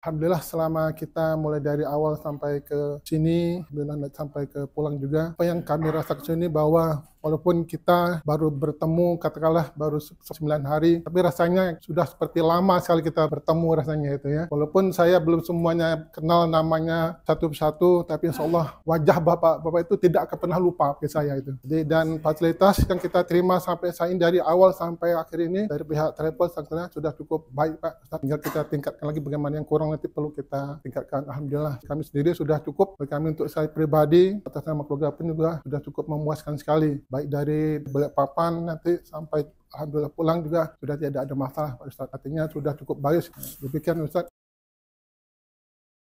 Alhamdulillah selama kita mulai dari awal sampai ke sini, sampai ke pulang juga, apa yang kami rasakan ini bahwa walaupun kita baru bertemu katakanlah baru 9 hari tapi rasanya sudah seperti lama sekali kita bertemu rasanya itu ya walaupun saya belum semuanya kenal namanya satu persatu tapi insya Allah wajah Bapak Bapak itu tidak akan pernah lupa ke saya itu jadi dan fasilitas yang kita terima sampai saat ini dari awal sampai akhir ini dari pihak travel sebenarnya sudah cukup baik Pak tinggal kita tingkatkan lagi bagaimana yang kurang nanti perlu kita tingkatkan Alhamdulillah kami sendiri sudah cukup bagi kami untuk saya pribadi atas nama keluarga pun juga sudah cukup memuaskan sekali baik dari papan nanti sampai Alhamdulillah pulang juga sudah tidak ada masalah Pak Artinya sudah cukup bagus. Demikian Ustadz.